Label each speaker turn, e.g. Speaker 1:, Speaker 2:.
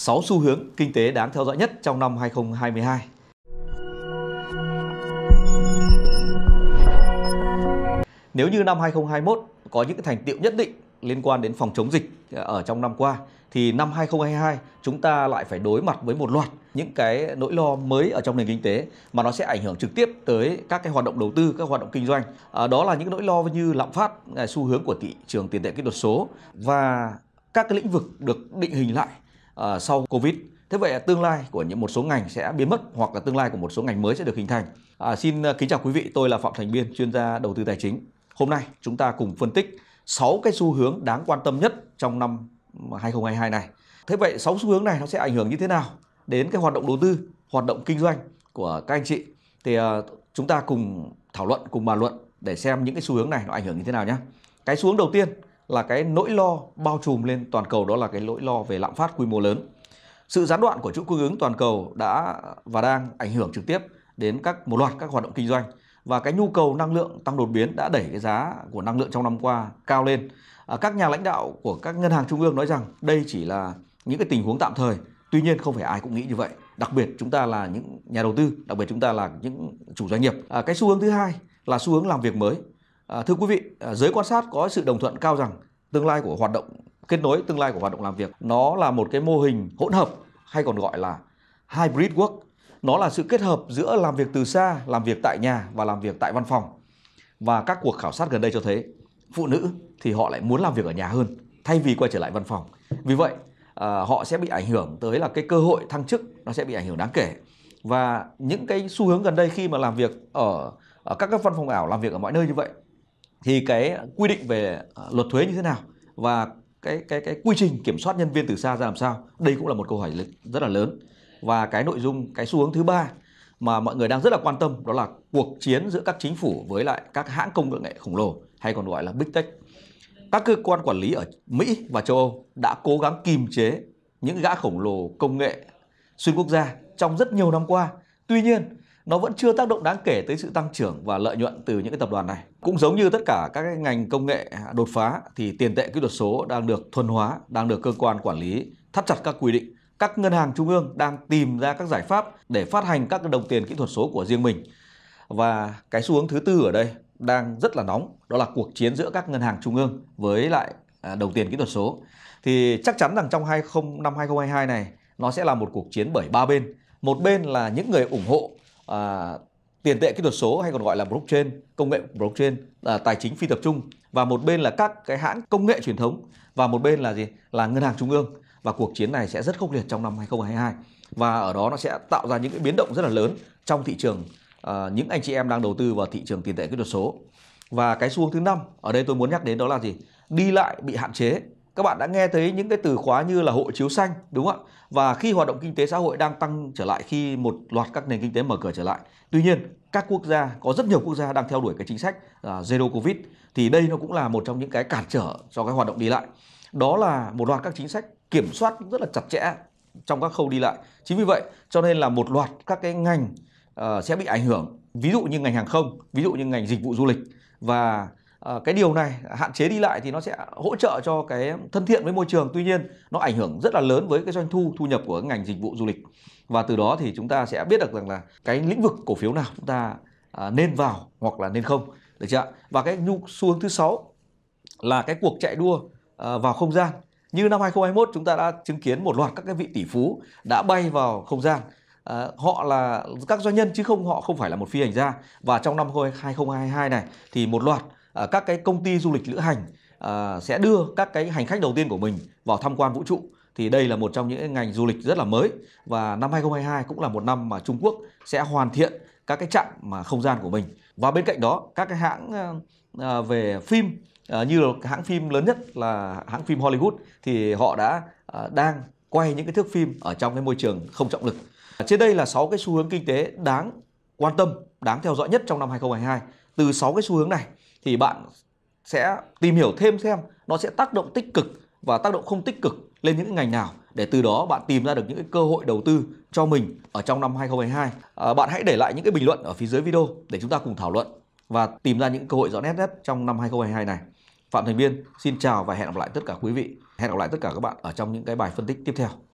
Speaker 1: 6 xu hướng kinh tế đáng theo dõi nhất trong năm 2022. Nếu như năm 2021 có những thành tiệu nhất định liên quan đến phòng chống dịch ở trong năm qua thì năm 2022 chúng ta lại phải đối mặt với một loạt những cái nỗi lo mới ở trong nền kinh tế mà nó sẽ ảnh hưởng trực tiếp tới các cái hoạt động đầu tư, các hoạt động kinh doanh. À, đó là những nỗi lo như lạm phát, à, xu hướng của thị trường tiền tệ kỹ thuật số và các cái lĩnh vực được định hình lại Ờ, sau Covid. Thế vậy tương lai của những một số ngành sẽ biến mất hoặc là tương lai của một số ngành mới sẽ được hình thành. À, xin ờ, kính chào quý vị, tôi là Phạm Thành Biên, chuyên gia đầu tư tài chính. Hôm nay chúng ta cùng phân tích 6 cái xu hướng đáng quan tâm nhất trong năm 2022 này. Thế vậy 6 xu hướng này nó sẽ ảnh hưởng như thế nào đến cái hoạt động đầu tư, hoạt động kinh doanh của các anh chị? Thì à, chúng ta cùng thảo luận, cùng bàn luận để xem những cái xu hướng này nó ảnh hưởng như thế nào nhé. Cái xu hướng đầu tiên là cái nỗi lo bao trùm lên toàn cầu đó là cái nỗi lo về lạm phát quy mô lớn. Sự gián đoạn của chuỗi cung ứng toàn cầu đã và đang ảnh hưởng trực tiếp đến các một loạt các hoạt động kinh doanh và cái nhu cầu năng lượng tăng đột biến đã đẩy cái giá của năng lượng trong năm qua cao lên. À, các nhà lãnh đạo của các ngân hàng trung ương nói rằng đây chỉ là những cái tình huống tạm thời. Tuy nhiên không phải ai cũng nghĩ như vậy. Đặc biệt chúng ta là những nhà đầu tư, đặc biệt chúng ta là những chủ doanh nghiệp. À, cái xu hướng thứ hai là xu hướng làm việc mới À, thưa quý vị, à, giới quan sát có sự đồng thuận cao rằng tương lai của hoạt động kết nối, tương lai của hoạt động làm việc nó là một cái mô hình hỗn hợp hay còn gọi là hybrid work. Nó là sự kết hợp giữa làm việc từ xa, làm việc tại nhà và làm việc tại văn phòng. Và các cuộc khảo sát gần đây cho thấy phụ nữ thì họ lại muốn làm việc ở nhà hơn thay vì quay trở lại văn phòng. Vì vậy, à, họ sẽ bị ảnh hưởng tới là cái cơ hội thăng chức nó sẽ bị ảnh hưởng đáng kể. Và những cái xu hướng gần đây khi mà làm việc ở, ở các các văn phòng ảo làm việc ở mọi nơi như vậy thì cái quy định về ờ, luật thuế như thế nào và cái cái cái quy trình kiểm soát nhân viên từ xa ra làm sao đây cũng là một câu hỏi rất là lớn và cái nội dung cái xu hướng thứ ba mà mọi người đang rất là quan tâm đó là cuộc chiến giữa các chính phủ với lại các hãng công nghệ khổng lồ hay còn gọi là big tech các cơ quan quản lý ở Mỹ và châu Âu đã cố gắng kìm chế những gã khổng lồ công nghệ xuyên quốc gia trong rất nhiều năm qua tuy nhiên nó vẫn chưa tác động đáng kể tới sự tăng trưởng và lợi nhuận từ những cái tập đoàn này. Cũng giống như tất cả các cái ngành công nghệ đột phá thì tiền tệ kỹ thuật số đang được thuần hóa, đang được cơ quan quản lý thắt chặt các quy định. Các ngân hàng trung ương đang tìm ra các giải pháp để phát hành các đồng tiền kỹ thuật số của riêng mình. Và cái xu hướng thứ tư ở đây đang rất là nóng, đó là cuộc chiến giữa các ngân hàng trung ương với lại à, đồng tiền kỹ thuật số. Thì chắc chắn rằng trong 20, năm 2022 này nó sẽ là một cuộc chiến bởi ba bên. Một bên là những người ủng hộ à, tiền tệ kỹ thuật số hay còn gọi là blockchain, công nghệ blockchain là tài chính phi tập trung và một bên là các cái hãng công nghệ truyền thống và một bên là gì? là ngân hàng trung ương và cuộc chiến này sẽ rất khốc liệt trong năm 2022 và ở đó nó sẽ tạo ra những cái biến động rất là lớn trong thị trường à, những anh chị em đang đầu tư vào thị trường tiền tệ kỹ thuật số. Và cái xu hướng thứ năm ở đây tôi muốn nhắc đến đó là gì? Đi lại bị hạn chế các bạn đã nghe thấy những cái từ khóa như là hộ chiếu xanh đúng không ạ và khi hoạt động kinh tế xã hội đang tăng trở lại khi một loạt các nền kinh tế mở cửa trở lại tuy nhiên các quốc gia có rất nhiều quốc gia đang theo đuổi cái chính sách uh, zero covid thì đây nó cũng là một trong những cái cản trở cho cái hoạt động đi lại đó là một loạt các chính sách kiểm soát rất là chặt chẽ trong các khâu đi lại chính vì vậy cho nên là một loạt các cái ngành uh, sẽ bị ảnh hưởng ví dụ như ngành hàng không ví dụ như ngành dịch vụ du lịch và Ờ, cái điều này hạn chế đi lại thì nó sẽ hỗ trợ cho cái thân thiện với môi trường tuy nhiên nó ảnh hưởng rất là lớn với cái doanh thu thu nhập của ngành dịch vụ du lịch và từ đó thì chúng ta sẽ biết được rằng là cái lĩnh vực cổ phiếu nào chúng ta à, nên vào hoặc là nên không được chưa và cái nhu xu hướng thứ sáu là cái cuộc chạy đua à, vào không gian như năm 2021 chúng ta đã chứng kiến một loạt các cái vị tỷ phú đã bay vào không gian À, họ là các doanh nhân chứ không họ không phải là một phi hành gia và trong năm 2022 này thì một loạt Ờ, các cái công ty du lịch lữ hành à, sẽ đưa các cái hành khách đầu tiên của mình vào tham quan vũ trụ thì đây là một trong những ngành du lịch rất là mới và năm 2022 cũng là một năm mà Trung Quốc sẽ hoàn thiện các cái trạm mà không gian của mình và bên cạnh đó các cái hãng à, về phim à, như là hãng phim lớn nhất là hãng phim Hollywood thì họ đã à, đang quay những cái thước phim ở trong cái môi trường không trọng lực trên đây là 6 cái xu hướng kinh tế đáng quan tâm, đáng theo dõi nhất trong năm 2022 từ 6 cái xu hướng này thì bạn sẽ tìm hiểu thêm xem nó sẽ tác động tích cực và tác động không tích cực lên những ngành nào để từ đó bạn tìm ra được những cái cơ hội đầu tư cho mình ở trong năm 2022. À, bạn hãy để lại những cái bình luận ở phía dưới video để chúng ta cùng thảo luận và tìm ra những cơ hội rõ nét nhất trong năm 2022 này. Phạm Thành Viên xin chào và hẹn gặp lại tất cả quý vị. Hẹn gặp lại tất cả các bạn ở trong những cái bài phân tích tiếp theo.